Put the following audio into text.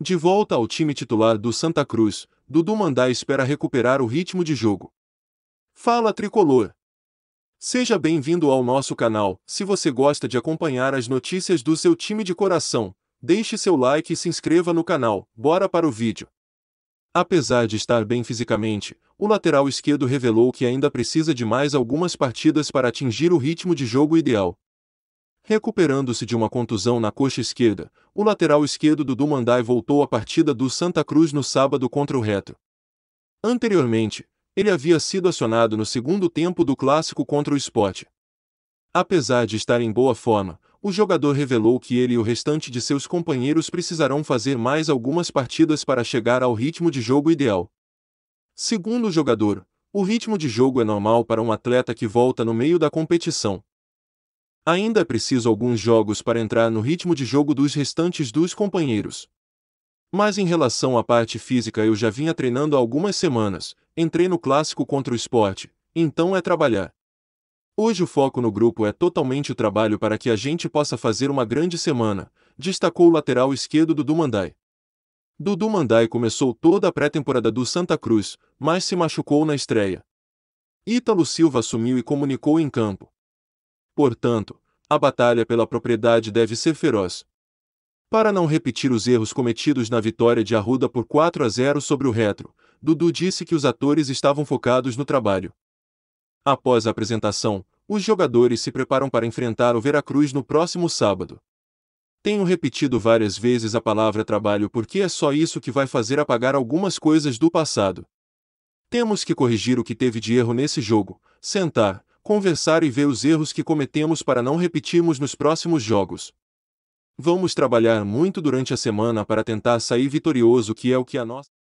De volta ao time titular do Santa Cruz, Dudu Mandá espera recuperar o ritmo de jogo. Fala Tricolor! Seja bem-vindo ao nosso canal. Se você gosta de acompanhar as notícias do seu time de coração, deixe seu like e se inscreva no canal. Bora para o vídeo. Apesar de estar bem fisicamente, o lateral esquerdo revelou que ainda precisa de mais algumas partidas para atingir o ritmo de jogo ideal. Recuperando-se de uma contusão na coxa esquerda, o lateral esquerdo do Dumandai voltou à partida do Santa Cruz no sábado contra o Retro. Anteriormente, ele havia sido acionado no segundo tempo do clássico contra o Sport. Apesar de estar em boa forma, o jogador revelou que ele e o restante de seus companheiros precisarão fazer mais algumas partidas para chegar ao ritmo de jogo ideal. Segundo o jogador, o ritmo de jogo é normal para um atleta que volta no meio da competição, Ainda é preciso alguns jogos para entrar no ritmo de jogo dos restantes dos companheiros. Mas em relação à parte física eu já vinha treinando há algumas semanas, entrei no clássico contra o esporte, então é trabalhar. Hoje o foco no grupo é totalmente o trabalho para que a gente possa fazer uma grande semana, destacou o lateral esquerdo Dudu Mandai. Dudu Mandai começou toda a pré-temporada do Santa Cruz, mas se machucou na estreia. Ítalo Silva assumiu e comunicou em campo. Portanto, a batalha pela propriedade deve ser feroz. Para não repetir os erros cometidos na vitória de Arruda por 4 a 0 sobre o Retro, Dudu disse que os atores estavam focados no trabalho. Após a apresentação, os jogadores se preparam para enfrentar o Veracruz no próximo sábado. Tenho repetido várias vezes a palavra trabalho porque é só isso que vai fazer apagar algumas coisas do passado. Temos que corrigir o que teve de erro nesse jogo, sentar, conversar e ver os erros que cometemos para não repetirmos nos próximos jogos. Vamos trabalhar muito durante a semana para tentar sair vitorioso, que é o que a nossa